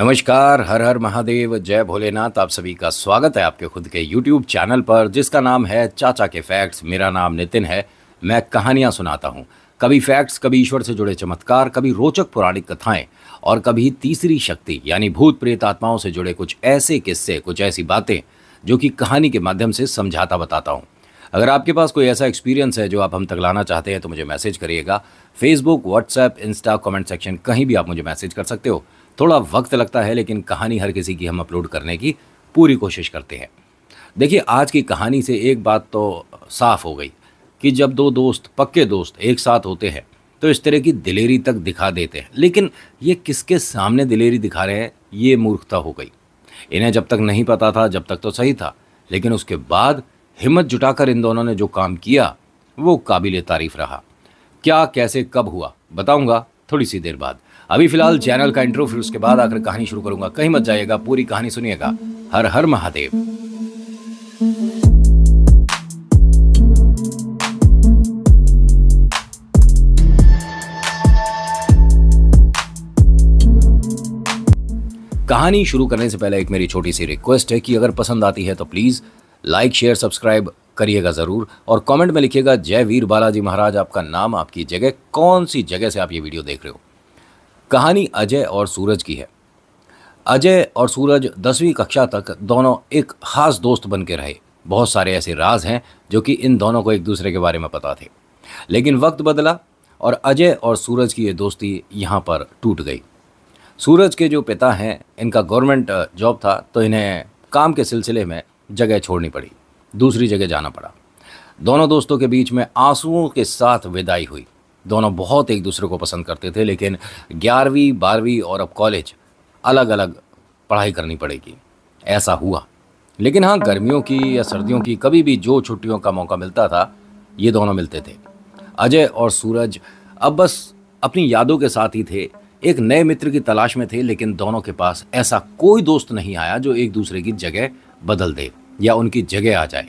नमस्कार हर हर महादेव जय भोलेनाथ आप सभी का स्वागत है आपके खुद के यूट्यूब चैनल पर जिसका नाम है चाचा के फैक्ट्स मेरा नाम नितिन है मैं कहानियाँ सुनाता हूँ कभी फैक्ट्स कभी ईश्वर से जुड़े चमत्कार कभी रोचक पौराणिक कथाएं और कभी तीसरी शक्ति यानी भूत प्रेत आत्माओं से जुड़े कुछ ऐसे किस्से कुछ ऐसी बातें जो कि कहानी के माध्यम से समझाता बताता हूँ अगर आपके पास कोई ऐसा एक्सपीरियंस है जो आप हम तक लाना चाहते हैं तो मुझे मैसेज करिएगा Facebook WhatsApp Insta comment section कहीं भी आप मुझे मैसेज कर सकते हो थोड़ा वक्त लगता है लेकिन कहानी हर किसी की हम अपलोड करने की पूरी कोशिश करते हैं देखिए आज की कहानी से एक बात तो साफ हो गई कि जब दो दोस्त पक्के दोस्त एक साथ होते हैं तो इस तरह की दिलेरी तक दिखा देते हैं लेकिन ये किसके सामने दिलेरी दिखा रहे हैं ये मूर्खता हो गई इन्हें जब तक नहीं पता था जब तक तो सही था लेकिन उसके बाद हिम्मत जुटाकर इन दोनों ने जो काम किया वो काबिल तारीफ रहा क्या कैसे कब हुआ बताऊंगा थोड़ी सी देर बाद अभी फिलहाल चैनल का इंट्रो फिर उसके बाद आकर कहानी शुरू करूंगा कहीं मत जाइएगा पूरी कहानी सुनिएगा हर हर महादेव कहानी शुरू करने से पहले एक मेरी छोटी सी रिक्वेस्ट है कि अगर पसंद आती है तो प्लीज़ लाइक शेयर सब्सक्राइब करिएगा ज़रूर और कमेंट में लिखिएगा जय वीर बालाजी महाराज आपका नाम आपकी जगह कौन सी जगह से आप ये वीडियो देख रहे हो कहानी अजय और सूरज की है अजय और सूरज दसवीं कक्षा तक दोनों एक खास दोस्त बन के रहे बहुत सारे ऐसे राज हैं जो कि इन दोनों को एक दूसरे के बारे में पता थे लेकिन वक्त बदला और अजय और सूरज की ये दोस्ती यहाँ पर टूट गई सूरज के जो पिता हैं इनका गवर्नमेंट जॉब था तो इन्हें काम के सिलसिले में जगह छोड़नी पड़ी दूसरी जगह जाना पड़ा दोनों दोस्तों के बीच में आंसुओं के साथ विदाई हुई दोनों बहुत एक दूसरे को पसंद करते थे लेकिन ग्यारहवीं बारहवीं और अब कॉलेज अलग अलग पढ़ाई करनी पड़ेगी ऐसा हुआ लेकिन हाँ गर्मियों की या सर्दियों की कभी भी जो छुट्टियों का मौका मिलता था ये दोनों मिलते थे अजय और सूरज अब बस अपनी यादों के साथ ही थे एक नए मित्र की तलाश में थे लेकिन दोनों के पास ऐसा कोई दोस्त नहीं आया जो एक दूसरे की जगह बदल दे या उनकी जगह आ जाए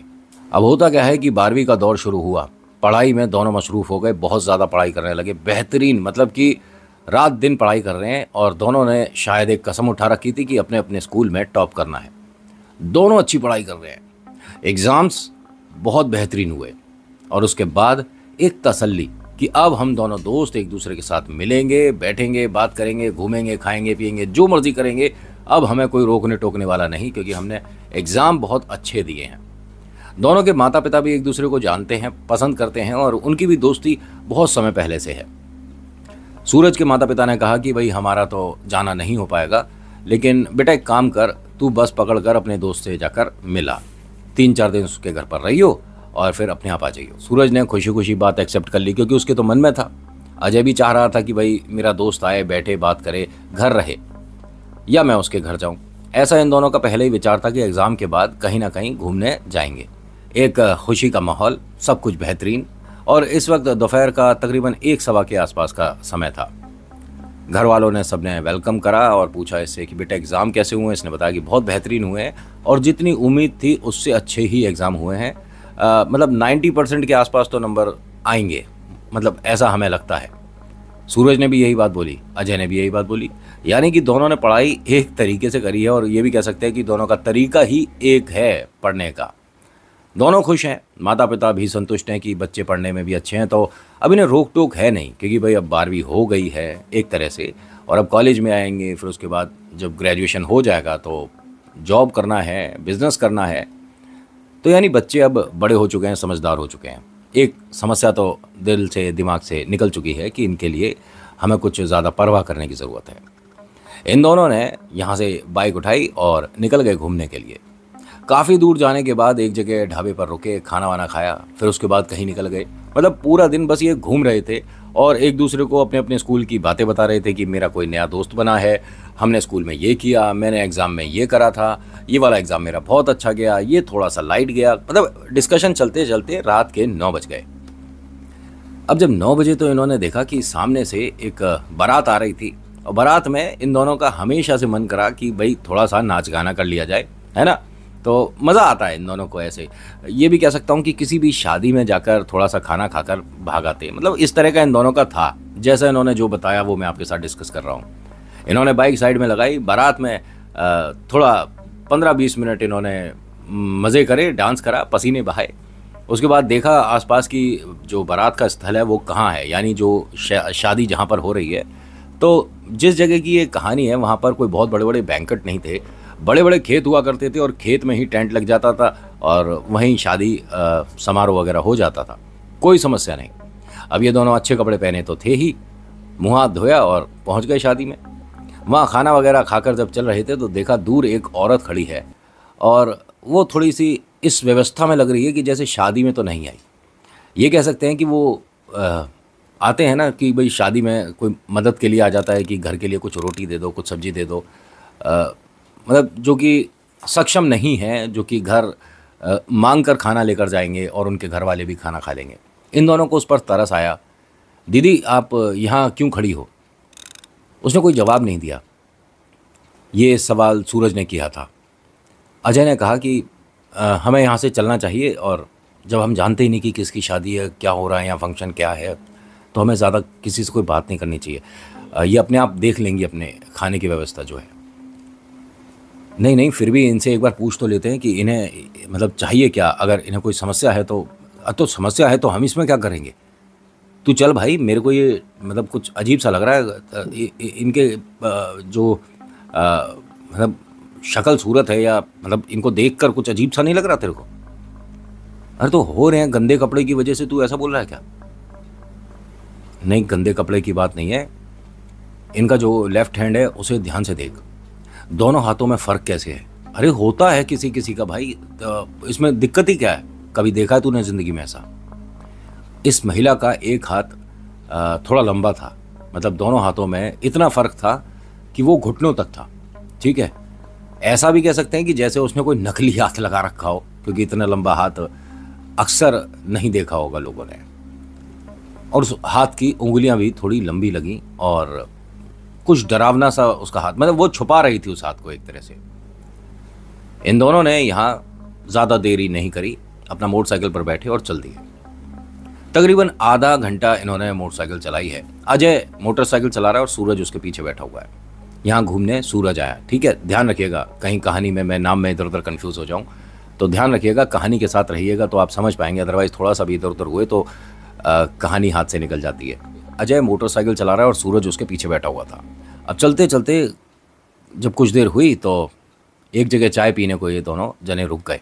अब होता क्या है कि बारहवीं का दौर शुरू हुआ पढ़ाई में दोनों मसरूफ़ हो गए बहुत ज़्यादा पढ़ाई करने लगे बेहतरीन मतलब कि रात दिन पढ़ाई कर रहे हैं और दोनों ने शायद एक कसम उठा रखी थी कि अपने अपने स्कूल में टॉप करना है दोनों अच्छी पढ़ाई कर रहे हैं एग्ज़ाम्स बहुत बेहतरीन हुए और उसके बाद एक तसल्ली कि अब हम दोनों दोस्त एक दूसरे के साथ मिलेंगे बैठेंगे बात करेंगे घूमेंगे खाएंगे पिएंगे जो मर्ज़ी करेंगे अब हमें कोई रोकने टोकने वाला नहीं क्योंकि हमने एग्ज़ाम बहुत अच्छे दिए हैं दोनों के माता पिता भी एक दूसरे को जानते हैं पसंद करते हैं और उनकी भी दोस्ती बहुत समय पहले से है सूरज के माता पिता ने कहा कि भाई हमारा तो जाना नहीं हो पाएगा लेकिन बेटा एक काम कर तू बस पकड़ कर अपने दोस्त से जाकर मिला तीन चार दिन उसके घर पर रहियो और फिर अपने आप आ जाइयो सूरज ने खुशी खुशी बात एक्सेप्ट कर ली क्योंकि उसके तो मन में था अजय भी चाह रहा था कि भाई मेरा दोस्त आए बैठे बात करे घर रहे या मैं उसके घर जाऊँ ऐसा इन दोनों का पहले ही विचार था कि एग्ज़ाम के बाद कहीं ना कहीं घूमने जाएंगे एक खुशी का माहौल सब कुछ बेहतरीन और इस वक्त दोपहर का तकरीबन एक सवा के आसपास का समय था घर वालों ने सबने वेलकम करा और पूछा इससे कि बेटा एग्ज़ाम कैसे हुए इसने बताया कि बहुत बेहतरीन हुए हैं और जितनी उम्मीद थी उससे अच्छे ही एग्ज़ाम हुए हैं मतलब 90 परसेंट के आसपास तो नंबर आएंगे मतलब ऐसा हमें लगता है सूरज ने भी यही बात बोली अजय ने भी यही बात बोली यानी कि दोनों ने पढ़ाई एक तरीके से करी है और ये भी कह सकते हैं कि दोनों का तरीका ही एक है पढ़ने का दोनों खुश हैं माता पिता भी संतुष्ट हैं कि बच्चे पढ़ने में भी अच्छे हैं तो अब इन्हें रोक टोक है नहीं क्योंकि भाई अब बारहवीं हो गई है एक तरह से और अब कॉलेज में आएंगे फिर उसके बाद जब ग्रेजुएशन हो जाएगा तो जॉब करना है बिज़नेस करना है तो यानी बच्चे अब बड़े हो चुके हैं समझदार हो चुके हैं एक समस्या तो दिल से दिमाग से निकल चुकी है कि इनके लिए हमें कुछ ज़्यादा परवाह करने की ज़रूरत है इन दोनों ने यहाँ से बाइक उठाई और निकल गए घूमने के लिए काफ़ी दूर जाने के बाद एक जगह ढाबे पर रुके खाना वाना खाया फिर उसके बाद कहीं निकल गए मतलब पूरा दिन बस ये घूम रहे थे और एक दूसरे को अपने अपने स्कूल की बातें बता रहे थे कि मेरा कोई नया दोस्त बना है हमने स्कूल में ये किया मैंने एग्ज़ाम में ये करा था ये वाला एग्ज़ाम मेरा बहुत अच्छा गया ये थोड़ा सा लाइट गया मतलब डिस्कशन चलते चलते रात के नौ बज गए अब जब नौ बजे तो इन्होंने देखा कि सामने से एक बारात आ रही थी और बारात में इन दोनों का हमेशा से मन करा कि भाई थोड़ा सा नाच गाना कर लिया जाए है ना तो मज़ा आता है इन दोनों को ऐसे ये भी कह सकता हूँ कि किसी भी शादी में जाकर थोड़ा सा खाना खाकर भाग आते मतलब इस तरह का इन दोनों का था जैसा इन्होंने जो बताया वो मैं आपके साथ डिस्कस कर रहा हूँ इन्होंने बाइक साइड में लगाई बारात में थोड़ा पंद्रह बीस मिनट इन्होंने मज़े करे डांस करा पसीने बहाए उसके बाद देखा आसपास की जो बारात का स्थल है वो कहाँ है यानी जो शा, शादी जहाँ पर हो रही है तो जिस जगह की ये कहानी है वहाँ पर कोई बहुत बड़े बड़े बैंकट नहीं थे बड़े बड़े खेत हुआ करते थे और खेत में ही टेंट लग जाता था और वहीं शादी समारोह वगैरह हो जाता था कोई समस्या नहीं अब ये दोनों अच्छे कपड़े पहने तो थे ही मुँह हाथ धोया और पहुँच गए शादी में वहाँ खाना वगैरह खाकर जब चल रहे थे तो देखा दूर एक औरत खड़ी है और वो थोड़ी सी इस व्यवस्था में लग रही है कि जैसे शादी में तो नहीं आई ये कह सकते हैं कि वो आ, आते हैं ना कि भाई शादी में कोई मदद के लिए आ जाता है कि घर के लिए कुछ रोटी दे दो कुछ सब्ज़ी दे दो आ, मतलब जो कि सक्षम नहीं है जो कि घर आ, मांग कर खाना लेकर जाएंगे और उनके घर वाले भी खाना खा लेंगे इन दोनों को उस पर तरस आया दीदी आप यहाँ क्यों खड़ी हो उसने कोई जवाब नहीं दिया ये सवाल सूरज ने किया था अजय ने कहा कि आ, हमें यहाँ से चलना चाहिए और जब हम जानते ही नहीं कि किसकी शादी है क्या हो रहा है यहाँ फंक्शन क्या है तो हमें ज़्यादा किसी से कोई बात नहीं करनी चाहिए ये अपने आप देख लेंगी अपने खाने की व्यवस्था जो है नहीं नहीं फिर भी इनसे एक बार पूछ तो लेते हैं कि इन्हें मतलब चाहिए क्या अगर इन्हें कोई समस्या है तो तो समस्या है तो हम इसमें क्या करेंगे तू तो चल भाई मेरे को ये मतलब कुछ अजीब सा लग रहा है इनके जो मतलब शक्ल सूरत है या मतलब इनको देख कर कुछ अजीब सा नहीं लग रहा तेरे को अरे तो हो रहे हैं गंदे कपड़े की वजह से तू ऐसा बोल रहा है क्या नहीं गंदे कपड़े की बात नहीं है इनका जो लेफ्ट हैंड है उसे ध्यान से देख दोनों हाथों में फ़र्क कैसे है अरे होता है किसी किसी का भाई तो इसमें दिक्कत ही क्या है कभी देखा है तूने ज़िंदगी में ऐसा इस महिला का एक हाथ थोड़ा लंबा था मतलब दोनों हाथों में इतना फ़र्क था कि वो घुटनों तक था ठीक है ऐसा भी कह सकते हैं कि जैसे उसने कोई नकली हाथ लगा रखा हो क्योंकि इतना लंबा हाथ अक्सर नहीं देखा होगा लोगों ने और उस हाथ की उंगलियां भी थोड़ी लंबी लगी और कुछ डरावना सा उसका हाथ मतलब वो छुपा रही थी उस हाथ को एक तरह से इन दोनों ने यहाँ ज़्यादा देरी नहीं करी अपना मोटरसाइकिल पर बैठे और चल दिए तकरीबन आधा घंटा इन्होंने मोटरसाइकिल चलाई है अजय मोटरसाइकिल चला रहा है और सूरज उसके पीछे बैठा हुआ है यहाँ घूमने सूरज आया ठीक है ध्यान रखिएगा कहीं कहानी में मैं नाम में इधर उधर कन्फ्यूज़ हो जाऊँ तो ध्यान रखिएगा कहानी के साथ रहिएगा तो आप समझ पाएंगे अदरवाइज़ थोड़ा सा भी इधर उधर हुए तो कहानी हाथ से निकल जाती है अजय मोटरसाइकिल चला रहा है और सूरज उसके पीछे बैठा हुआ था अब चलते चलते जब कुछ देर हुई तो एक जगह चाय पीने को ये दोनों जने रुक गए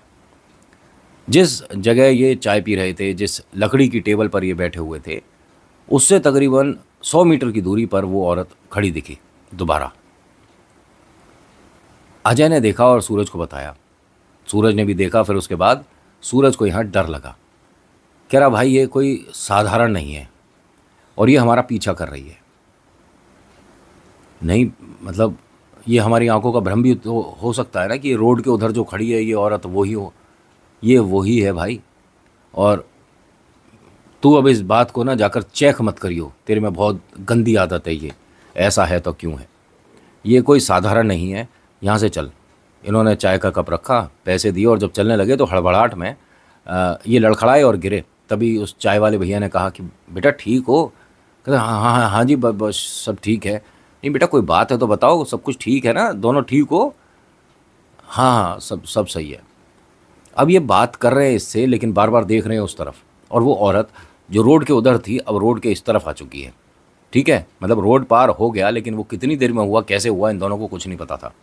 जिस जगह ये चाय पी रहे थे जिस लकड़ी की टेबल पर ये बैठे हुए थे उससे तकरीबन सौ मीटर की दूरी पर वो औरत खड़ी दिखी दोबारा अजय ने देखा और सूरज को बताया सूरज ने भी देखा फिर उसके बाद सूरज को यहाँ डर लगा कह रहा भाई ये कोई साधारण नहीं है और ये हमारा पीछा कर रही है नहीं मतलब ये हमारी आंखों का भ्रम भी तो हो सकता है ना कि रोड के उधर जो खड़ी है ये औरत वही हो ये वही है भाई और तू अब इस बात को ना जाकर चेक मत करियो तेरे में बहुत गंदी आदत है ये ऐसा है तो क्यों है ये कोई साधारण नहीं है यहाँ से चल इन्होंने चाय का कप रखा पैसे दिए और जब चलने लगे तो हड़बड़ाहट में ये लड़खड़ाए और गिरे तभी उस चाय वाले भैया ने कहा कि बेटा ठीक हो कहते हाँ हाँ हाँ, हाँ जी बस सब ठीक है नहीं बेटा कोई बात है तो बताओ सब कुछ ठीक है ना दोनों ठीक हो हाँ हाँ सब सब सही है अब ये बात कर रहे हैं इससे लेकिन बार बार देख रहे हैं उस तरफ और वो औरत जो रोड के उधर थी अब रोड के इस तरफ आ चुकी है ठीक है मतलब रोड पार हो गया लेकिन वो कितनी देर में हुआ कैसे हुआ इन दोनों को कुछ नहीं पता था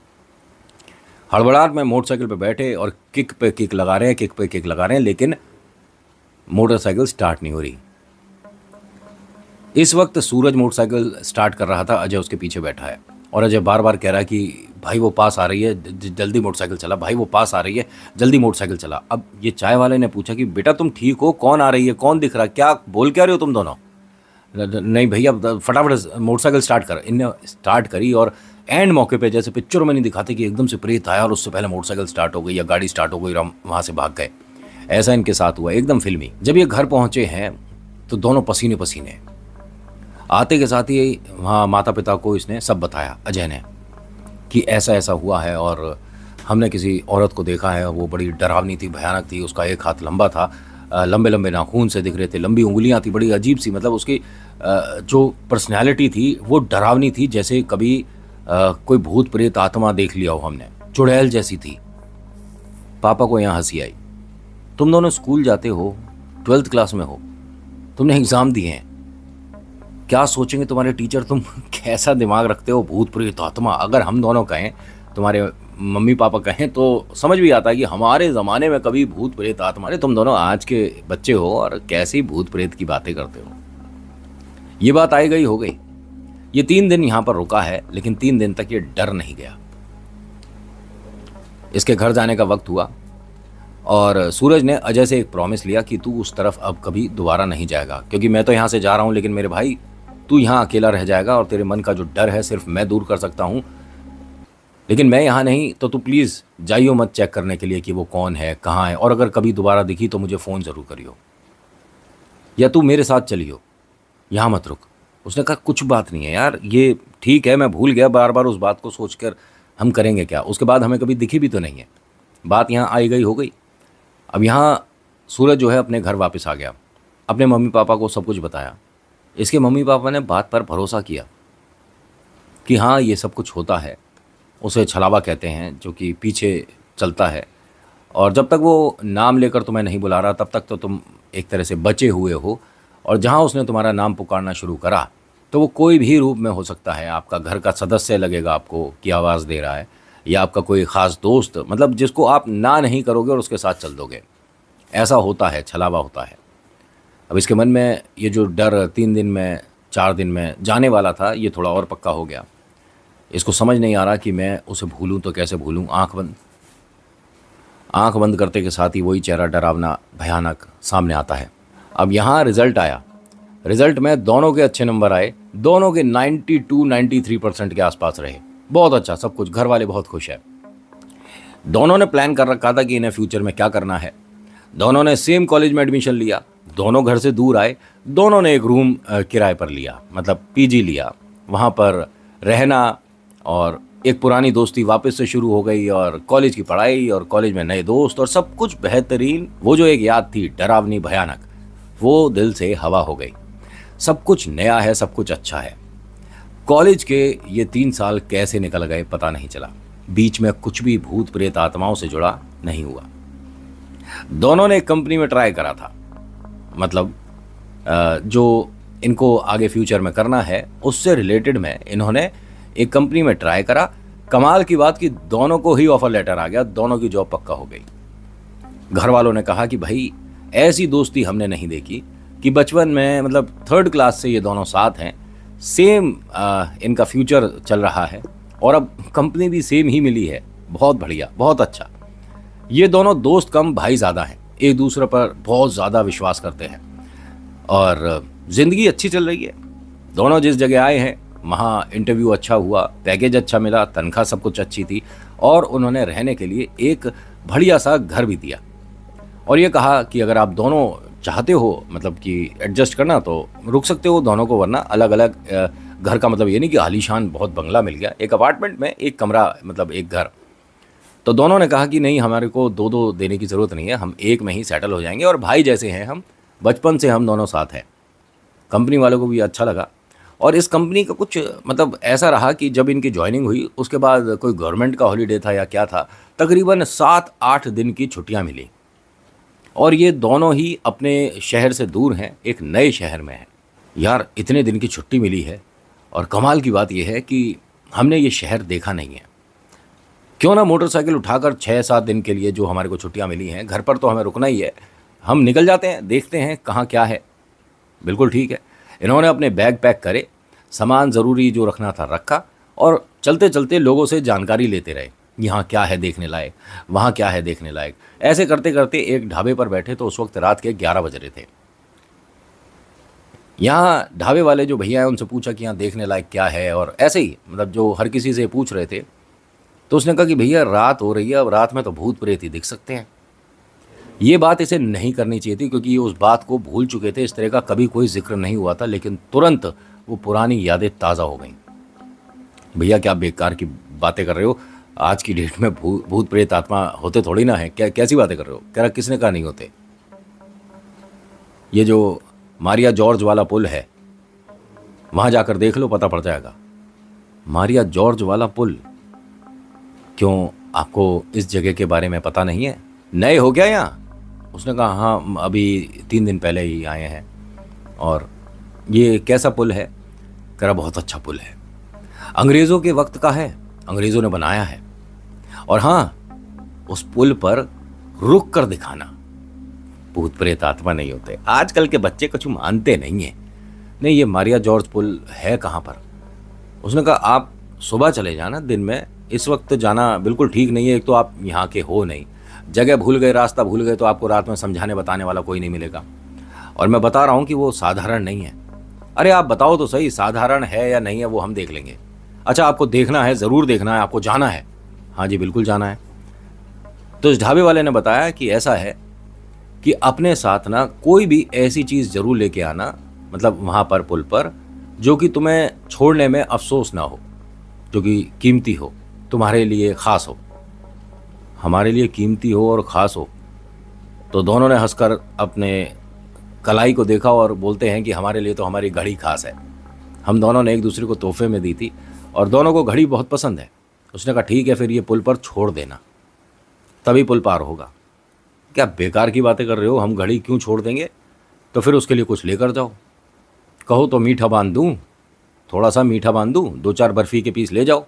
हड़बड़ाहट में मोटरसाइकिल पर बैठे और किक पे किक लगा रहे हैं किक पे किक लगा रहे हैं लेकिन मोटरसाइकिल स्टार्ट नहीं हो रही इस वक्त सूरज मोटरसाइकिल स्टार्ट कर रहा था अजय उसके पीछे बैठा है और अजय बार बार कह रहा है कि भाई वो पास आ रही है जल्दी मोटरसाइकिल चला भाई वो पास आ रही है जल्दी मोटरसाइकिल चला अब ये चाय वाले ने पूछा कि बेटा तुम ठीक हो कौन आ रही है कौन दिख रहा है क्या बोल क्या रहे हो तुम दोनों नहीं भैया फटाफट मोटरसाइकिल स्टार्ट कर इनने स्टार्ट करी और एंड मौके पे जैसे पिक्चर में नहीं दिखाते कि एकदम से प्रेत आया और उससे पहले मोटरसाइकिल स्टार्ट हो गई या गाड़ी स्टार्ट हो गई और हम वहाँ से भाग गए ऐसा इनके साथ हुआ एकदम फिल्मी जब ये घर पहुंचे हैं तो दोनों पसीने पसीने आते के साथ ही वहाँ माता पिता को इसने सब बताया अजय ने कि ऐसा ऐसा हुआ है और हमने किसी औरत को देखा है वो बड़ी डरावनी थी भयानक थी उसका एक हाथ लंबा था लंबे लंबे नाखून से दिख रहे थे लंबी उंगलियां थी बड़ी अजीब सी मतलब उसकी जो पर्सनैलिटी थी वो डरावनी थी जैसे कभी कोई भूत प्रेत आत्मा देख लिया हो हमने चुड़ैल जैसी थी पापा को यहाँ हंसी आई तुम दोनों स्कूल जाते हो ट्वेल्थ क्लास में हो तुमने एग्ज़ाम दिए हैं क्या सोचेंगे तुम्हारे टीचर तुम कैसा दिमाग रखते हो भूत प्रेत आत्मा अगर हम दोनों कहें तुम्हारे मम्मी पापा कहें तो समझ भी आता है कि हमारे ज़माने में कभी भूत प्रेत आत्मा तुम दोनों आज के बच्चे हो और कैसी भूत प्रेत की बातें करते हो ये बात आई गई हो गई ये तीन दिन यहाँ पर रुका है लेकिन तीन दिन तक ये डर नहीं गया इसके घर जाने का वक्त हुआ और सूरज ने अजय से एक प्रॉमिस लिया कि तू उस तरफ अब कभी दोबारा नहीं जाएगा क्योंकि मैं तो यहाँ से जा रहा हूँ लेकिन मेरे भाई तू यहाँ अकेला रह जाएगा और तेरे मन का जो डर है सिर्फ मैं दूर कर सकता हूँ लेकिन मैं यहाँ नहीं तो तू प्लीज़ जाइयो मत चेक करने के लिए कि वो कौन है कहाँ है और अगर कभी दोबारा दिखी तो मुझे फ़ोन ज़रूर करियो या तू मेरे साथ चलियो यहाँ मत रुक उसने कहा कुछ बात नहीं है यार ये ठीक है मैं भूल गया बार बार उस बात को सोच कर हम करेंगे क्या उसके बाद हमें कभी दिखी भी तो नहीं है बात यहाँ आई गई हो गई अब यहाँ सूरज जो है अपने घर वापस आ गया अपने मम्मी पापा को सब कुछ बताया इसके मम्मी पापा ने बात पर भरोसा किया कि हाँ ये सब कुछ होता है उसे छलावा कहते हैं जो कि पीछे चलता है और जब तक वो नाम लेकर तुम्हें नहीं बुला रहा तब तक तो तुम एक तरह से बचे हुए हो और जहाँ उसने तुम्हारा नाम पुकारना शुरू करा तो वो कोई भी रूप में हो सकता है आपका घर का सदस्य लगेगा आपको कि आवाज़ दे रहा है या आपका कोई ख़ास दोस्त मतलब जिसको आप ना नहीं करोगे और उसके साथ चल दोगे ऐसा होता है छलावा होता है अब इसके मन में ये जो डर तीन दिन में चार दिन में जाने वाला था ये थोड़ा और पक्का हो गया इसको समझ नहीं आ रहा कि मैं उसे भूलूँ तो कैसे भूलूँ आँख बंद आँख बंद करते के साथ ही वही चेहरा डरावना भयानक सामने आता है अब यहाँ रिज़ल्ट आया रिज़ल्ट में दोनों के अच्छे नंबर आए दोनों के 92, 93 परसेंट के आसपास रहे बहुत अच्छा सब कुछ घर वाले बहुत खुश हैं दोनों ने प्लान कर रखा था कि इन्हें फ्यूचर में क्या करना है दोनों ने सेम कॉलेज में एडमिशन लिया दोनों घर से दूर आए दोनों ने एक रूम किराए पर लिया मतलब पीजी लिया वहाँ पर रहना और एक पुरानी दोस्ती वापस से शुरू हो गई और कॉलेज की पढ़ाई और कॉलेज में नए दोस्त और सब कुछ बेहतरीन वो जो एक याद थी डरावनी भयानक वो दिल से हवा हो गई सब कुछ नया है सब कुछ अच्छा है कॉलेज के ये तीन साल कैसे निकल गए पता नहीं चला बीच में कुछ भी भूत प्रेत आत्माओं से जुड़ा नहीं हुआ दोनों ने कंपनी में ट्राई करा था मतलब जो इनको आगे फ्यूचर में करना है उससे रिलेटेड में इन्होंने एक कंपनी में ट्राई करा कमाल की बात कि दोनों को ही ऑफर लेटर आ गया दोनों की जॉब पक्का हो गई घर वालों ने कहा कि भाई ऐसी दोस्ती हमने नहीं देखी कि बचपन में मतलब थर्ड क्लास से ये दोनों साथ हैं सेम इनका फ्यूचर चल रहा है और अब कंपनी भी सेम ही मिली है बहुत बढ़िया बहुत अच्छा ये दोनों दोस्त कम भाई ज़्यादा हैं एक दूसरे पर बहुत ज़्यादा विश्वास करते हैं और ज़िंदगी अच्छी चल रही है दोनों जिस जगह आए हैं वहाँ इंटरव्यू अच्छा हुआ पैकेज अच्छा मिला तनख्वाह सब कुछ अच्छी थी और उन्होंने रहने के लिए एक बढ़िया सा घर भी दिया और ये कहा कि अगर आप दोनों चाहते हो मतलब कि एडजस्ट करना तो रुक सकते हो दोनों को वरना अलग अलग घर का मतलब ये नहीं कि आलीशान बहुत बंगला मिल गया एक अपार्टमेंट में एक कमरा मतलब एक घर तो दोनों ने कहा कि नहीं हमारे को दो दो देने की ज़रूरत नहीं है हम एक में ही सेटल हो जाएंगे और भाई जैसे हैं हम बचपन से हम दोनों साथ हैं कंपनी वालों को भी अच्छा लगा और इस कंपनी का कुछ मतलब ऐसा रहा कि जब इनकी ज्वाइनिंग हुई उसके बाद कोई गवर्नमेंट का हॉलीडे था या क्या था तकरीबन सात आठ दिन की छुट्टियाँ मिली और ये दोनों ही अपने शहर से दूर हैं एक नए शहर में हैं यार इतने दिन की छुट्टी मिली है और कमाल की बात यह है कि हमने ये शहर देखा नहीं है क्यों ना मोटरसाइकिल उठाकर छः सात दिन के लिए जो हमारे को छुट्टियाँ मिली हैं घर पर तो हमें रुकना ही है हम निकल जाते हैं देखते हैं कहाँ क्या है बिल्कुल ठीक है इन्होंने अपने बैग पैक करे सामान ज़रूरी जो रखना था रखा और चलते चलते लोगों से जानकारी लेते रहे यहाँ क्या है देखने लायक वहाँ क्या है देखने लायक ऐसे करते करते एक ढाबे पर बैठे तो उस वक्त रात के ग्यारह बज रहे थे यहाँ ढाबे वाले जो भैया हैं उनसे पूछा कि यहाँ देखने लायक क्या है और ऐसे ही मतलब जो हर किसी से पूछ रहे थे तो उसने कहा कि भैया रात हो रही है अब रात में तो भूत प्रेत ही दिख सकते हैं ये बात इसे नहीं करनी चाहिए थी क्योंकि ये उस बात को भूल चुके थे इस तरह का कभी कोई जिक्र नहीं हुआ था लेकिन तुरंत वो पुरानी यादें ताज़ा हो गई भैया क्या बेकार की बातें कर रहे हो आज की डेट में भू, भूत प्रेत आत्मा होते थोड़ी ना है क्या कैसी बातें कर रहे हो कह रहा किसने कहा नहीं होते ये जो मारिया जॉर्ज वाला पुल है वहाँ जाकर देख लो पता पड़ जाएगा मारिया जॉर्ज वाला पुल क्यों आपको इस जगह के बारे में पता नहीं है नए हो गया यहाँ उसने कहा हाँ अभी तीन दिन पहले ही आए हैं और ये कैसा पुल है करा बहुत अच्छा पुल है अंग्रेज़ों के वक्त का है अंग्रेज़ों ने बनाया है और हाँ उस पुल पर रुक कर दिखाना भूत प्रेत आत्मा नहीं होते आजकल के बच्चे कुछ मानते नहीं है नहीं ये मारिया जॉर्ज पुल है कहाँ पर उसने कहा आप सुबह चले जाना दिन में इस वक्त तो जाना बिल्कुल ठीक नहीं है एक तो आप यहाँ के हो नहीं जगह भूल गए रास्ता भूल गए तो आपको रात में समझाने बताने वाला कोई नहीं मिलेगा और मैं बता रहा हूँ कि वो साधारण नहीं है अरे आप बताओ तो सही साधारण है या नहीं है वो हम देख लेंगे अच्छा आपको देखना है ज़रूर देखना है आपको जाना है हाँ जी बिल्कुल जाना है तो इस ढाबे वाले ने बताया कि ऐसा है कि अपने साथ ना कोई भी ऐसी चीज़ ज़रूर लेके आना मतलब वहाँ पर पुल पर जो कि तुम्हें छोड़ने में अफसोस ना हो जो कि कीमती हो तुम्हारे लिए ख़ास हो हमारे लिए कीमती हो और ख़ास हो तो दोनों ने हंसकर अपने कलाई को देखा और बोलते हैं कि हमारे लिए तो हमारी घड़ी खास है हम दोनों ने एक दूसरे को तोहफे में दी थी और दोनों को घड़ी बहुत पसंद है उसने कहा ठीक है फिर ये पुल पर छोड़ देना तभी पुल पार होगा क्या बेकार की बातें कर रहे हो हम घड़ी क्यों छोड़ देंगे तो फिर उसके लिए कुछ लेकर जाओ कहो तो मीठा बांध दूँ थोड़ा सा मीठा बांध दूँ दो चार बर्फ़ी के पीस ले जाओ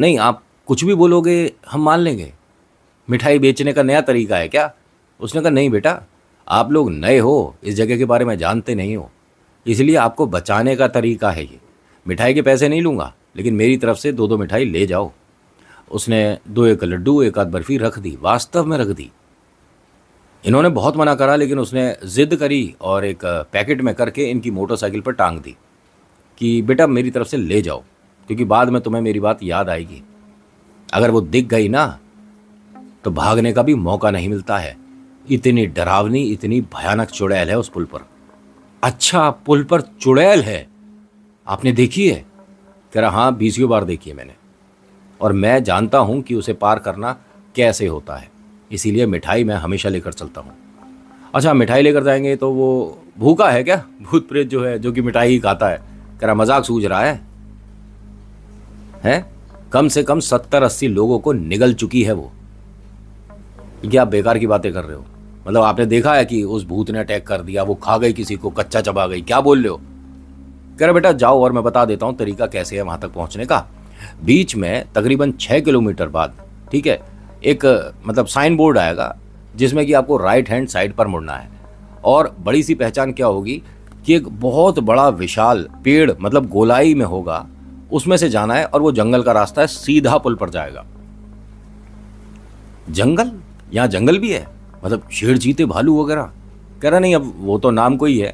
नहीं आप कुछ भी बोलोगे हम मान लेंगे मिठाई बेचने का नया तरीका है क्या उसने कहा नहीं बेटा आप लोग नए हो इस जगह के बारे में जानते नहीं हो इसलिए आपको बचाने का तरीका है ये मिठाई के पैसे नहीं लूँगा लेकिन मेरी तरफ से दो दो मिठाई ले जाओ उसने दो एक लड्डू एक आध बर्फ़ी रख दी वास्तव में रख दी इन्होंने बहुत मना करा लेकिन उसने ज़िद करी और एक पैकेट में करके इनकी मोटरसाइकिल पर टांग दी कि बेटा मेरी तरफ से ले जाओ क्योंकि बाद में तुम्हें मेरी बात याद आएगी अगर वो दिख गई ना तो भागने का भी मौका नहीं मिलता है इतनी डरावनी इतनी भयानक चुड़ैल है उस पुल पर अच्छा पुल पर चुड़ैल है आपने देखी है कह रहा हाँ बीसियों बार देखी है मैंने और मैं जानता हूँ कि उसे पार करना कैसे होता है इसीलिए मिठाई मैं हमेशा लेकर चलता हूँ अच्छा मिठाई लेकर जाएंगे तो वो भूखा है क्या भूत प्रेत जो है जो कि मिठाई ही खाता है कह रहा मजाक सूझ रहा है हैं कम से कम सत्तर अस्सी लोगों को निगल चुकी है वो क्या आप बेकार की बातें कर रहे हो मतलब आपने देखा है कि उस भूत ने अटैक कर दिया वो खा गई किसी को कच्चा चबा गई क्या बोल रहे हो कह रहे बेटा जाओ और मैं बता देता हूँ तरीका कैसे है वहाँ तक पहुँचने का बीच में तकरीबन छः किलोमीटर बाद ठीक है एक मतलब साइन बोर्ड आएगा जिसमें कि आपको राइट हैंड साइड पर मुड़ना है और बड़ी सी पहचान क्या होगी कि एक बहुत बड़ा विशाल पेड़ मतलब गोलाई में होगा उसमें से जाना है और वो जंगल का रास्ता है सीधा पुल पर जाएगा जंगल यहाँ जंगल भी है मतलब शेर चीते भालू वगैरह कह रहा नहीं अब वो तो नाम कोई है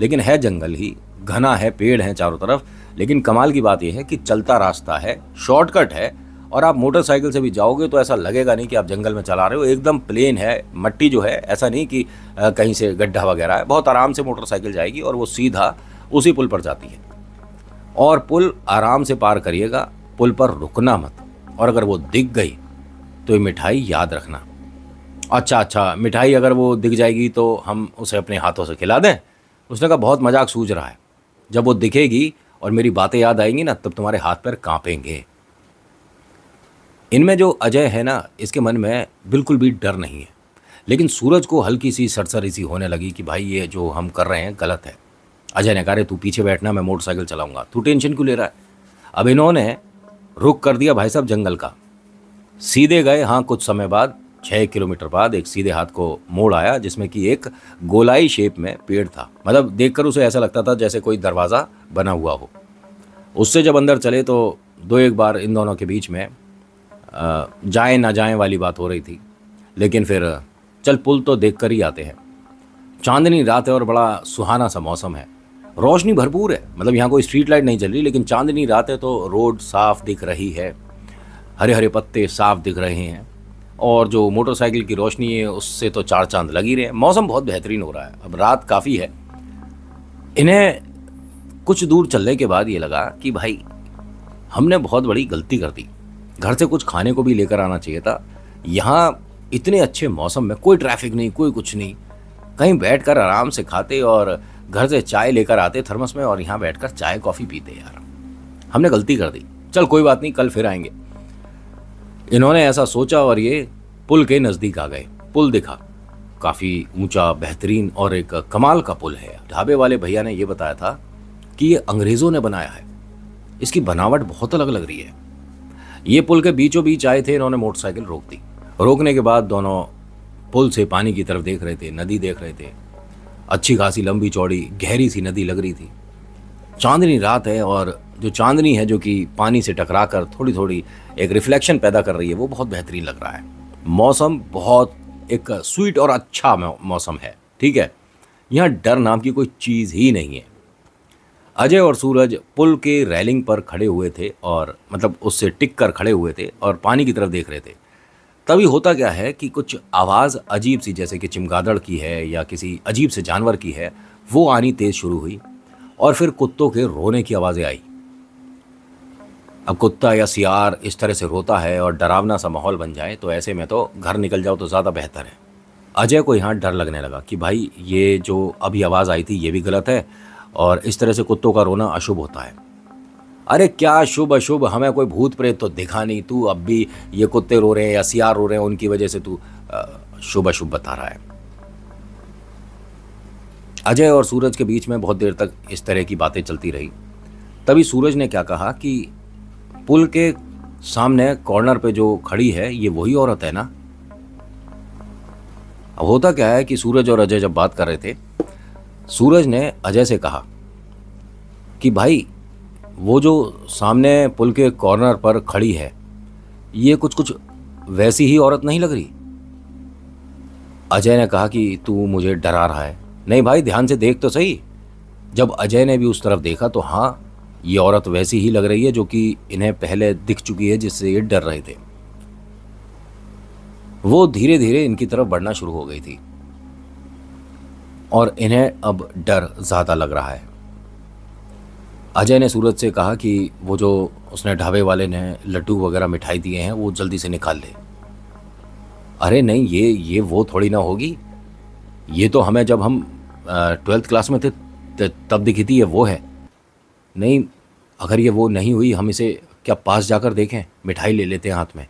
लेकिन है जंगल ही घना है पेड़ हैं चारों तरफ लेकिन कमाल की बात यह है कि चलता रास्ता है शॉर्टकट है और आप मोटरसाइकिल से भी जाओगे तो ऐसा लगेगा नहीं कि आप जंगल में चला रहे हो एकदम प्लेन है मट्टी जो है ऐसा नहीं कि कहीं से गड्ढा वगैरह है बहुत आराम से मोटरसाइकिल जाएगी और वो सीधा उसी पुल पर जाती है और पुल आराम से पार करिएगा पुल पर रुकना मत और अगर वो दिख गई तो ये मिठाई याद रखना अच्छा अच्छा मिठाई अगर वो दिख जाएगी तो हम उसे अपने हाथों से खिला दें उसने कहा बहुत मजाक सूझ रहा है जब वो दिखेगी और मेरी बातें याद आएंगी ना तब तुम्हारे हाथ पैर कांपेंगे इनमें जो अजय है ना इसके मन में बिल्कुल भी डर नहीं है लेकिन सूरज को हल्की सी सरसरी सी होने लगी कि भाई ये जो हम कर रहे हैं गलत है अजय ने कहा रे तू पीछे बैठना मैं मोटरसाइकिल चलाऊंगा तू टेंशन क्यों ले रहा है अब इन्होंने रुक कर दिया भाई साहब जंगल का सीधे गए हाँ कुछ समय बाद छः किलोमीटर बाद एक सीधे हाथ को मोड़ आया जिसमें कि एक गोलाई शेप में पेड़ था मतलब देखकर उसे ऐसा लगता था जैसे कोई दरवाज़ा बना हुआ हो उससे जब अंदर चले तो दो एक बार इन दोनों के बीच में जाए ना जाए वाली बात हो रही थी लेकिन फिर चल पुल तो देख कर ही आते हैं चांदनी रात है और बड़ा सुहाना सा मौसम है रोशनी भरपूर है मतलब यहाँ कोई स्ट्रीट लाइट नहीं चल रही लेकिन चांदनी रात है तो रोड साफ दिख रही है हरे हरे पत्ते साफ दिख रहे हैं और जो मोटरसाइकिल की रोशनी है उससे तो चार चांद लग ही रहे हैं मौसम बहुत बेहतरीन हो रहा है अब रात काफ़ी है इन्हें कुछ दूर चलने के बाद ये लगा कि भाई हमने बहुत बड़ी गलती कर दी घर से कुछ खाने को भी लेकर आना चाहिए था यहाँ इतने अच्छे मौसम में कोई ट्रैफिक नहीं कोई कुछ नहीं कहीं कर आराम से खाते और घर से चाय लेकर आते थर्मस में और यहाँ कर चाय कॉफ़ी पीते यार हमने गलती कर दी चल कोई बात नहीं कल फिर आएंगे इन्होंने ऐसा सोचा और ये पुल के नज़दीक आ गए पुल दिखा काफ़ी ऊंचा बेहतरीन और एक कमाल का पुल है ढाबे वाले भैया ने यह बताया था कि ये अंग्रेज़ों ने बनाया है इसकी बनावट बहुत अलग लग रही है ये पुल के बीचों बीच आए थे इन्होंने मोटरसाइकिल रोक दी रोकने के बाद दोनों पुल से पानी की तरफ देख रहे थे नदी देख रहे थे अच्छी खासी लंबी चौड़ी गहरी सी नदी लग रही थी चांदनी रात है और जो चांदनी है जो कि पानी से टकरा कर थोड़ी थोड़ी एक रिफ्लेक्शन पैदा कर रही है वो बहुत बेहतरीन लग रहा है मौसम बहुत एक स्वीट और अच्छा मौसम है ठीक है यहाँ डर नाम की कोई चीज़ ही नहीं है अजय और सूरज पुल के रैलिंग पर खड़े हुए थे और मतलब उससे टिक कर खड़े हुए थे और पानी की तरफ देख रहे थे तभी होता क्या है कि कुछ आवाज़ अजीब सी जैसे कि चिमगादड़ की है या किसी अजीब से जानवर की है वो आनी तेज़ शुरू हुई और फिर कुत्तों के रोने की आवाज़ें आई अब कुत्ता या सियार इस तरह से रोता है और डरावना सा माहौल बन जाए तो ऐसे में तो घर निकल जाओ तो ज़्यादा बेहतर है अजय को यहाँ डर लगने लगा कि भाई ये जो अभी आवाज़ आई थी ये भी गलत है और इस तरह से कुत्तों का रोना अशुभ होता है अरे क्या शुभ अशुभ हमें कोई भूत प्रेत तो दिखा नहीं तू अब भी ये कुत्ते रो रहे हैं या सियार रो रहे हैं उनकी वजह से तू शुभ अशुभ बता रहा है अजय और सूरज के बीच में बहुत देर तक इस तरह की बातें चलती रही तभी सूरज ने क्या कहा कि पुल के सामने कॉर्नर पे जो खड़ी है ये वही औरत है ना अब होता क्या है कि सूरज और अजय जब बात कर रहे थे सूरज ने अजय से कहा कि भाई वो जो सामने पुल के कॉर्नर पर खड़ी है ये कुछ कुछ वैसी ही औरत नहीं लग रही अजय ने कहा कि तू मुझे डरा रहा है नहीं भाई ध्यान से देख तो सही जब अजय ने भी उस तरफ देखा तो हाँ ये औरत वैसी ही लग रही है जो कि इन्हें पहले दिख चुकी है जिससे ये डर रहे थे वो धीरे धीरे इनकी तरफ बढ़ना शुरू हो गई थी और इन्हें अब डर ज़्यादा लग रहा है अजय ने सूरज से कहा कि वो जो उसने ढाबे वाले ने लड्डू वगैरह मिठाई दिए हैं वो जल्दी से निकाल ले अरे नहीं ये ये वो थोड़ी ना होगी ये तो हमें जब हम ट्वेल्थ क्लास में थे तब दिखी थी ये वो है नहीं अगर ये वो नहीं हुई हम इसे क्या पास जाकर देखें मिठाई ले लेते हैं हाथ में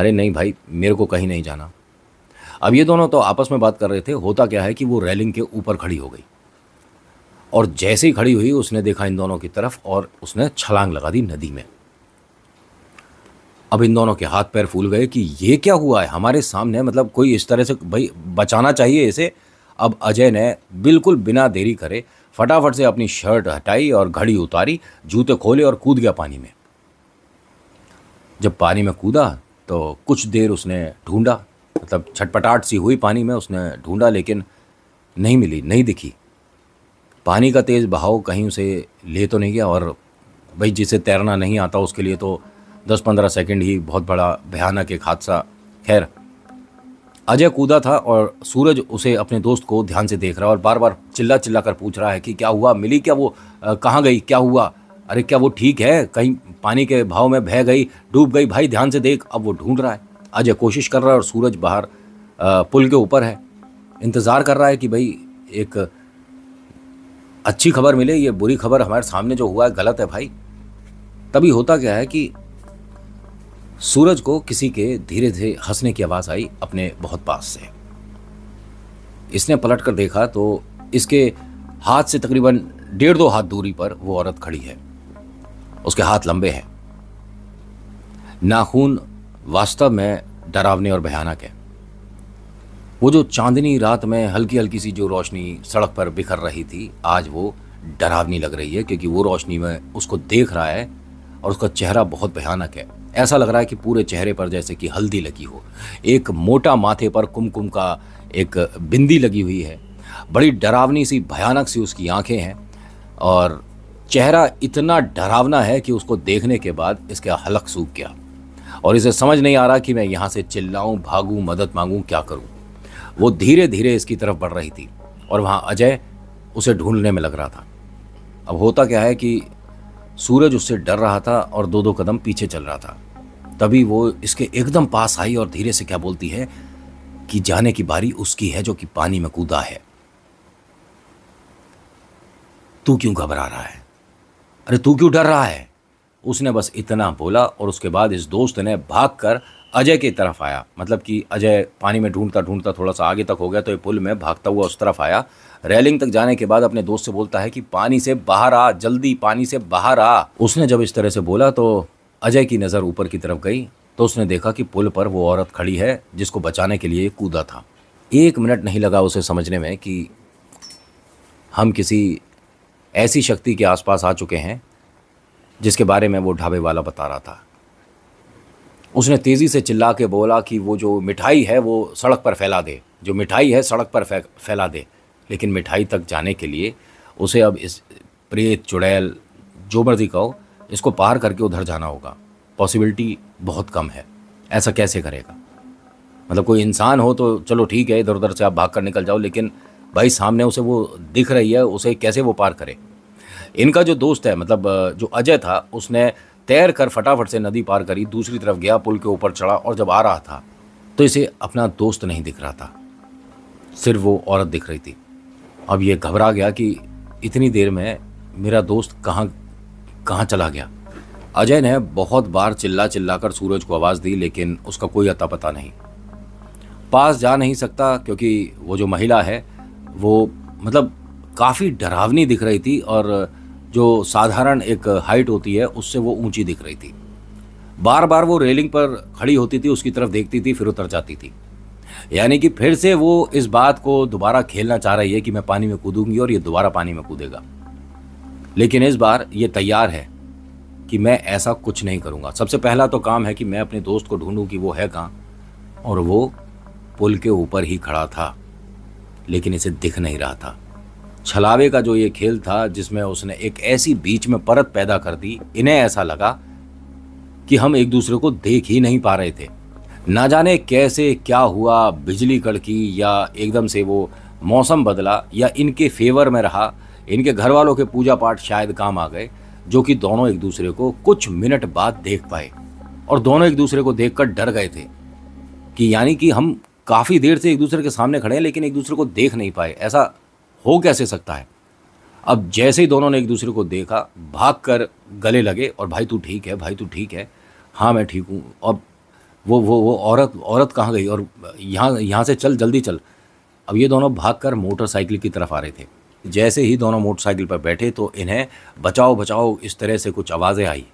अरे नहीं भाई मेरे को कहीं नहीं जाना अब ये दोनों तो आपस में बात कर रहे थे होता क्या है कि वो रेलिंग के ऊपर खड़ी हो गई और जैसे ही खड़ी हुई उसने देखा इन दोनों की तरफ और उसने छलांग लगा दी नदी में अब इन दोनों के हाथ पैर फूल गए कि ये क्या हुआ है हमारे सामने मतलब कोई इस तरह से भाई बचाना चाहिए इसे अब अजय ने बिल्कुल बिना देरी करे फटाफट से अपनी शर्ट हटाई और घड़ी उतारी जूते खोले और कूद गया पानी में जब पानी में कूदा तो कुछ देर उसने ढूंढा मतलब छटपटाट सी हुई पानी में उसने ढूंढा लेकिन नहीं मिली नहीं दिखी पानी का तेज़ बहाव कहीं उसे ले तो नहीं गया और भाई जिसे तैरना नहीं आता उसके लिए तो दस पंद्रह सेकेंड ही बहुत बड़ा भयानक एक हादसा खैर अजय कूदा था और सूरज उसे अपने दोस्त को ध्यान से देख रहा है और बार बार चिल्ला चिल्ला कर पूछ रहा है कि क्या हुआ मिली क्या वो कहाँ गई क्या हुआ अरे क्या वो ठीक है कहीं पानी के भाव में बह गई डूब गई भाई ध्यान से देख अब वो ढूंढ रहा है अजय कोशिश कर रहा है और सूरज बाहर पुल के ऊपर है इंतज़ार कर रहा है कि भाई एक अच्छी खबर मिले ये बुरी खबर हमारे सामने जो हुआ है गलत है भाई तभी होता क्या है कि सूरज को किसी के धीरे धीरे हंसने की आवाज़ आई अपने बहुत पास से इसने पलट कर देखा तो इसके हाथ से तकरीबन डेढ़ दो हाथ दूरी पर वो औरत खड़ी है उसके हाथ लंबे हैं नाखून वास्तव में डरावने और भयानक है वो जो चांदनी रात में हल्की हल्की सी जो रोशनी सड़क पर बिखर रही थी आज वो डरावनी लग रही है क्योंकि वो रोशनी में उसको देख रहा है और उसका चेहरा बहुत भयानक है ऐसा लग रहा है कि पूरे चेहरे पर जैसे कि हल्दी लगी हो एक मोटा माथे पर कुमकुम का एक बिंदी लगी हुई है बड़ी डरावनी सी भयानक सी उसकी आंखें हैं और चेहरा इतना डरावना है कि उसको देखने के बाद इसका हलक सूख गया और इसे समझ नहीं आ रहा कि मैं यहाँ से चिल्लाऊँ भागूँ मदद मांगूँ क्या करूँ वो धीरे धीरे इसकी तरफ बढ़ रही थी और वहाँ अजय उसे ढूंढने में लग रहा था अब होता क्या है कि सूरज उससे डर रहा था और दो दो कदम पीछे चल रहा था तभी वो इसके एकदम पास आई और धीरे से क्या बोलती है कि जाने की बारी उसकी है जो कि पानी में कूदा है तू क्यों घबरा रहा है अरे तू क्यों डर रहा है उसने बस इतना बोला और उसके बाद इस दोस्त ने भाग कर अजय की तरफ आया मतलब कि अजय पानी में ढूंढता ढूंढता थोड़ा सा आगे तक हो गया तो ये पुल में भागता हुआ उस तरफ आया रेलिंग तक जाने के बाद अपने दोस्त से बोलता है कि पानी से बाहर आ जल्दी पानी से बाहर आ उसने जब इस तरह से बोला तो अजय की नज़र ऊपर की तरफ गई तो उसने देखा कि पुल पर वो औरत खड़ी है जिसको बचाने के लिए कूदा था एक मिनट नहीं लगा उसे समझने में कि हम किसी ऐसी शक्ति के आसपास आ चुके हैं जिसके बारे में वो ढाबे वाला बता रहा था उसने तेज़ी से चिल्ला के बोला कि वो जो मिठाई है वो सड़क पर फैला दे जो मिठाई है सड़क पर फैला दे लेकिन मिठाई तक जाने के लिए उसे अब इस प्रेत चुड़ैल जो मर्जी कहो इसको पार करके उधर जाना होगा पॉसिबिलिटी बहुत कम है ऐसा कैसे करेगा मतलब कोई इंसान हो तो चलो ठीक है इधर उधर से आप भाग कर निकल जाओ लेकिन भाई सामने उसे वो दिख रही है उसे कैसे वो पार करे इनका जो दोस्त है मतलब जो अजय था उसने तैर कर फटाफट से नदी पार करी दूसरी तरफ गया पुल के ऊपर चढ़ा और जब आ रहा था तो इसे अपना दोस्त नहीं दिख रहा था सिर्फ वो औरत दिख रही थी अब ये घबरा गया कि इतनी देर में मेरा दोस्त कहाँ कहाँ चला गया अजय ने बहुत बार चिल्ला चिल्ला कर सूरज को आवाज़ दी लेकिन उसका कोई अता पता नहीं पास जा नहीं सकता क्योंकि वो जो महिला है वो मतलब काफ़ी डरावनी दिख रही थी और जो साधारण एक हाइट होती है उससे वो ऊंची दिख रही थी बार बार वो रेलिंग पर खड़ी होती थी उसकी तरफ देखती थी फिर उतर जाती थी यानी कि फिर से वो इस बात को दोबारा खेलना चाह रही है कि मैं पानी में कूदूंगी और ये दोबारा पानी में कूदेगा लेकिन इस बार ये तैयार है कि मैं ऐसा कुछ नहीं करूंगा सबसे पहला तो काम है कि मैं अपने दोस्त को ढूंढूं कि वो है कहाँ और वो पुल के ऊपर ही खड़ा था लेकिन इसे दिख नहीं रहा था छलावे का जो ये खेल था जिसमें उसने एक ऐसी बीच में परत पैदा कर दी इन्हें ऐसा लगा कि हम एक दूसरे को देख ही नहीं पा रहे थे ना जाने कैसे क्या हुआ बिजली कड़की या एकदम से वो मौसम बदला या इनके फेवर में रहा इनके घर वालों के पूजा पाठ शायद काम आ गए जो कि दोनों एक दूसरे को कुछ मिनट बाद देख पाए और दोनों एक दूसरे को देखकर डर गए थे कि यानी कि हम काफ़ी देर से एक दूसरे के सामने खड़े हैं लेकिन एक दूसरे को देख नहीं पाए ऐसा हो कैसे सकता है अब जैसे ही दोनों ने एक दूसरे को देखा भाग कर गले लगे और भाई तू ठीक है भाई तू ठीक है हाँ मैं ठीक हूँ अब वो वो वो औरत औरत कहाँ गई और यहाँ यहाँ से चल जल्दी चल अब ये दोनों भागकर मोटरसाइकिल की तरफ आ रहे थे जैसे ही दोनों मोटरसाइकिल पर बैठे तो इन्हें बचाओ बचाओ इस तरह से कुछ आवाज़ें आई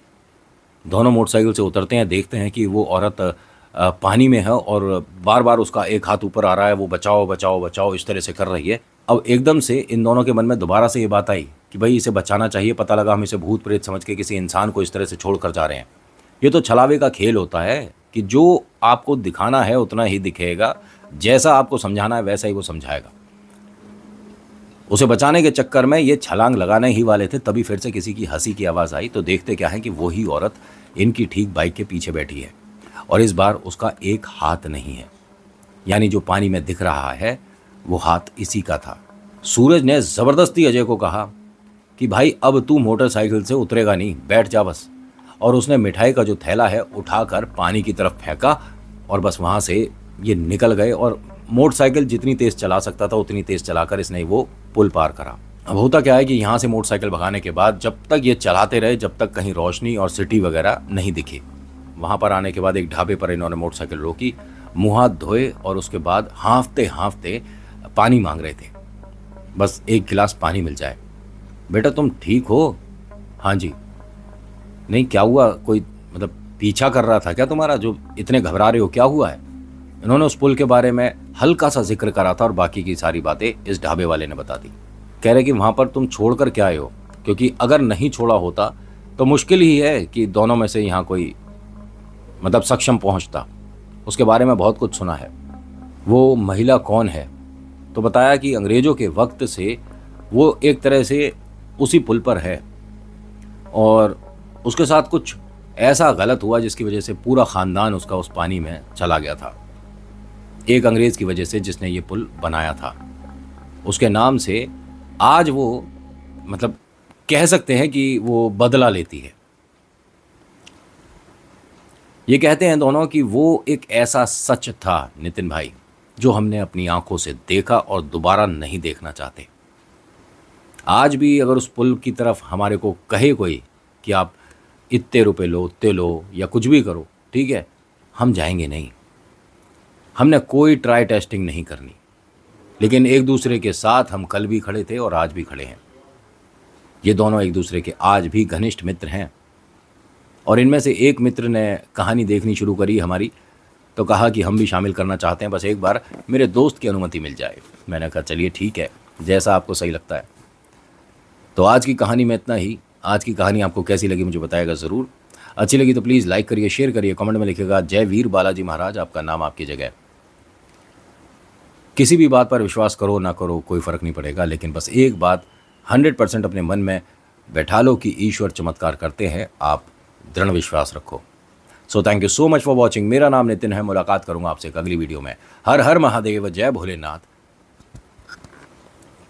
दोनों मोटरसाइकिल से उतरते हैं देखते हैं कि वो औरत पानी में है और बार बार उसका एक हाथ ऊपर आ रहा है वो बचाओ बचाओ बचाओ इस तरह से कर रही है अब एकदम से इन दोनों के मन में दोबारा से ये बात आई कि भाई इसे बचाना चाहिए पता लगा हम इसे भूत प्रेत समझ के किसी इंसान को इस तरह से छोड़ कर जा रहे हैं ये तो छलावे का खेल होता है कि जो आपको दिखाना है उतना ही दिखेगा जैसा आपको समझाना है वैसा ही वो समझाएगा उसे बचाने के चक्कर में ये छलांग लगाने ही वाले थे तभी फिर से किसी की हंसी की आवाज़ आई तो देखते क्या है कि वही औरत इनकी ठीक बाइक के पीछे बैठी है और इस बार उसका एक हाथ नहीं है यानी जो पानी में दिख रहा है वो हाथ इसी का था सूरज ने ज़बरदस्ती अजय को कहा कि भाई अब तू मोटरसाइकिल से उतरेगा नहीं बैठ जा बस और उसने मिठाई का जो थैला है उठाकर पानी की तरफ फेंका और बस वहाँ से ये निकल गए और मोटरसाइकिल जितनी तेज़ चला सकता था उतनी तेज़ चलाकर इसने वो पुल पार करा अब होता क्या है कि यहाँ से मोटरसाइकिल भगाने के बाद जब तक ये चलाते रहे जब तक कहीं रोशनी और सिटी वगैरह नहीं दिखी वहाँ पर आने के बाद एक ढाबे पर इन्होंने मोटरसाइकिल रोकी मुँह हाथ धोए और उसके बाद हाँफते हाँफते पानी मांग रहे थे बस एक गिलास पानी मिल जाए बेटा तुम ठीक हो हाँ जी नहीं क्या हुआ कोई मतलब पीछा कर रहा था क्या तुम्हारा जो इतने घबरा रहे हो क्या हुआ है इन्होंने उस पुल के बारे में हल्का सा जिक्र करा था और बाकी की सारी बातें इस ढाबे वाले ने बता दी कह रहे कि वहाँ पर तुम छोड़ कर क्या आए हो क्योंकि अगर नहीं छोड़ा होता तो मुश्किल ही है कि दोनों में से यहाँ कोई मतलब सक्षम पहुँचता उसके बारे में बहुत कुछ सुना है वो महिला कौन है तो बताया कि अंग्रेज़ों के वक्त से वो एक तरह से उसी पुल पर है और उसके साथ कुछ ऐसा गलत हुआ जिसकी वजह से पूरा ख़ानदान उसका उस पानी में चला गया था एक अंग्रेज़ की वजह से जिसने ये पुल बनाया था उसके नाम से आज वो मतलब कह सकते हैं कि वो बदला लेती है ये कहते हैं दोनों कि वो एक ऐसा सच था नितिन भाई जो हमने अपनी आंखों से देखा और दोबारा नहीं देखना चाहते आज भी अगर उस पुल की तरफ हमारे को कहे कोई कि आप इतने रुपए लो उतने लो या कुछ भी करो ठीक है हम जाएंगे नहीं हमने कोई ट्राई टेस्टिंग नहीं करनी लेकिन एक दूसरे के साथ हम कल भी खड़े थे और आज भी खड़े हैं ये दोनों एक दूसरे के आज भी घनिष्ठ मित्र हैं और इनमें से एक मित्र ने कहानी देखनी शुरू करी हमारी तो कहा कि हम भी शामिल करना चाहते हैं बस एक बार मेरे दोस्त की अनुमति मिल जाए मैंने कहा चलिए ठीक है जैसा आपको सही लगता है तो आज की कहानी में इतना ही आज की कहानी आपको कैसी लगी मुझे बताएगा ज़रूर अच्छी लगी तो प्लीज़ लाइक करिए शेयर करिए कमेंट में लिखेगा जय वीर बालाजी महाराज आपका नाम आपकी जगह किसी भी बात पर विश्वास करो ना करो कोई फ़र्क नहीं पड़ेगा लेकिन बस एक बात हंड्रेड परसेंट अपने मन में बैठा लो कि ईश्वर चमत्कार करते हैं आप दृढ़ विश्वास रखो so thank you so much for watching मेरा नाम नितिन है मुलाकात करूंगा आपसे एक अगली वीडियो में हर हर महादेव जय भोलेनाथ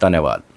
धन्यवाद